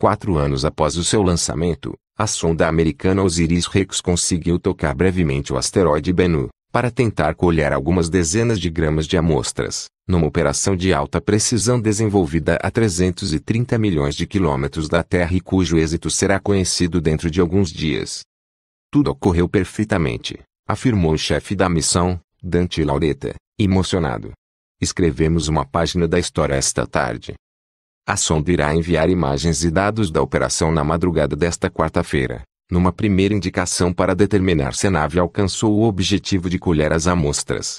Quatro anos após o seu lançamento, a sonda americana Osiris-Rex conseguiu tocar brevemente o asteroide Bennu, para tentar colher algumas dezenas de gramas de amostras, numa operação de alta precisão desenvolvida a 330 milhões de quilômetros da Terra e cujo êxito será conhecido dentro de alguns dias. Tudo ocorreu perfeitamente, afirmou o chefe da missão, Dante Laureta, emocionado. Escrevemos uma página da história esta tarde, a sonda irá enviar imagens e dados da operação na madrugada desta quarta-feira, numa primeira indicação para determinar se a nave alcançou o objetivo de colher as amostras.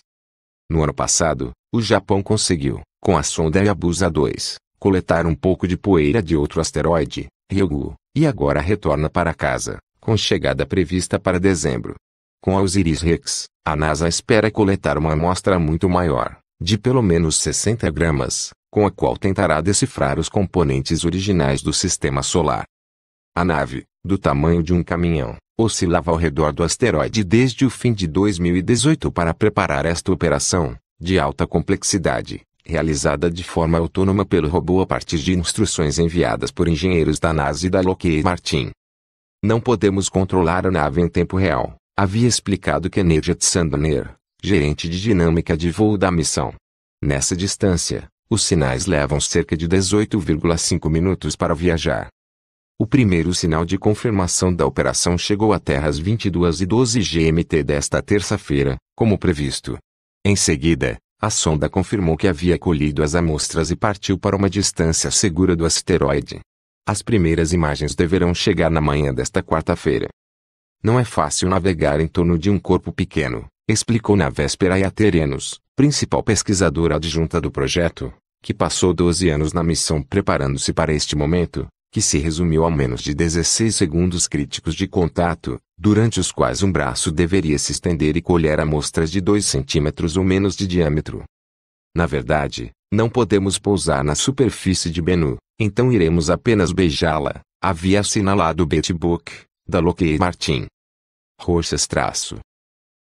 No ano passado, o Japão conseguiu, com a sonda Hayabusa 2, coletar um pouco de poeira de outro asteroide, Ryugu, e agora retorna para casa, com chegada prevista para dezembro. Com a Osiris-Rex, a NASA espera coletar uma amostra muito maior, de pelo menos 60 gramas, com a qual tentará decifrar os componentes originais do sistema solar. A nave, do tamanho de um caminhão, oscilava ao redor do asteroide desde o fim de 2018 para preparar esta operação, de alta complexidade, realizada de forma autônoma pelo robô a partir de instruções enviadas por engenheiros da NASA e da Lockheed Martin. Não podemos controlar a nave em tempo real, havia explicado Kenneth Sandoner, gerente de dinâmica de voo da missão. Nessa distância, os sinais levam cerca de 18,5 minutos para viajar. O primeiro sinal de confirmação da operação chegou à Terra às 22h12 GMT desta terça-feira, como previsto. Em seguida, a sonda confirmou que havia colhido as amostras e partiu para uma distância segura do asteroide. As primeiras imagens deverão chegar na manhã desta quarta-feira. Não é fácil navegar em torno de um corpo pequeno, explicou na véspera a Terenos, principal pesquisadora adjunta do projeto, que passou 12 anos na missão preparando-se para este momento, que se resumiu a menos de 16 segundos críticos de contato, durante os quais um braço deveria se estender e colher amostras de 2 centímetros ou menos de diâmetro. Na verdade, não podemos pousar na superfície de Bennu, então iremos apenas beijá-la, havia assinalado Betty Book, da Lockheed Martin. Roxas traço,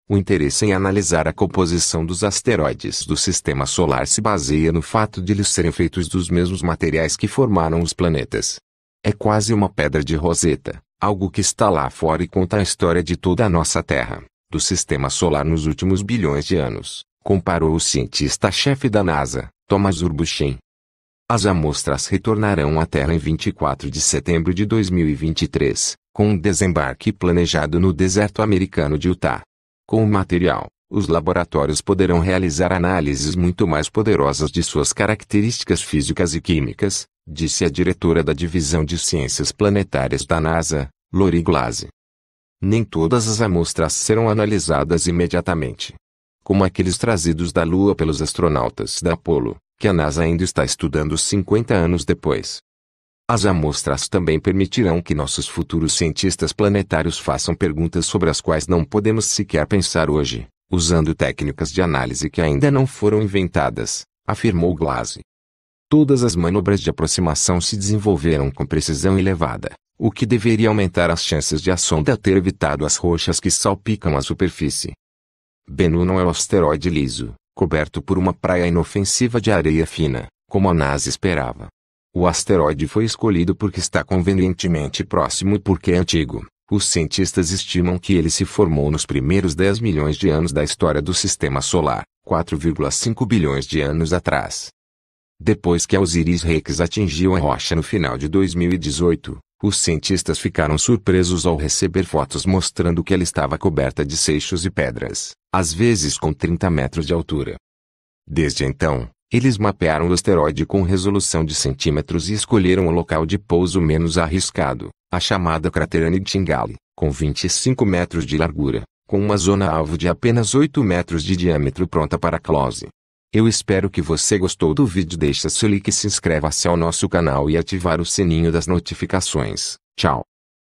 o interesse em analisar a composição dos asteroides do sistema solar se baseia no fato de eles serem feitos dos mesmos materiais que formaram os planetas. É quase uma pedra de roseta, algo que está lá fora e conta a história de toda a nossa Terra, do sistema solar nos últimos bilhões de anos, comparou o cientista-chefe da NASA, Thomas Urbushin. As amostras retornarão à Terra em 24 de setembro de 2023, com um desembarque planejado no deserto americano de Utah. Com o material, os laboratórios poderão realizar análises muito mais poderosas de suas características físicas e químicas, disse a diretora da Divisão de Ciências Planetárias da NASA, Lori Glaze. Nem todas as amostras serão analisadas imediatamente. Como aqueles trazidos da Lua pelos astronautas da Apollo, que a NASA ainda está estudando 50 anos depois. As amostras também permitirão que nossos futuros cientistas planetários façam perguntas sobre as quais não podemos sequer pensar hoje, usando técnicas de análise que ainda não foram inventadas, afirmou Glaze. Todas as manobras de aproximação se desenvolveram com precisão elevada, o que deveria aumentar as chances de a sonda ter evitado as rochas que salpicam a superfície. Bennu não é um asteroide liso, coberto por uma praia inofensiva de areia fina, como a NASA esperava. O asteroide foi escolhido porque está convenientemente próximo e porque é antigo. Os cientistas estimam que ele se formou nos primeiros 10 milhões de anos da história do Sistema Solar, 4,5 bilhões de anos atrás. Depois que a Osiris-Rex atingiu a rocha no final de 2018, os cientistas ficaram surpresos ao receber fotos mostrando que ela estava coberta de seixos e pedras, às vezes com 30 metros de altura. Desde então, eles mapearam o asteroide com resolução de centímetros e escolheram o local de pouso menos arriscado, a chamada cratera Nightingale, com 25 metros de largura, com uma zona-alvo de apenas 8 metros de diâmetro pronta para close. Eu espero que você gostou do vídeo deixa seu like e se inscreva-se ao nosso canal e ativar o sininho das notificações. Tchau!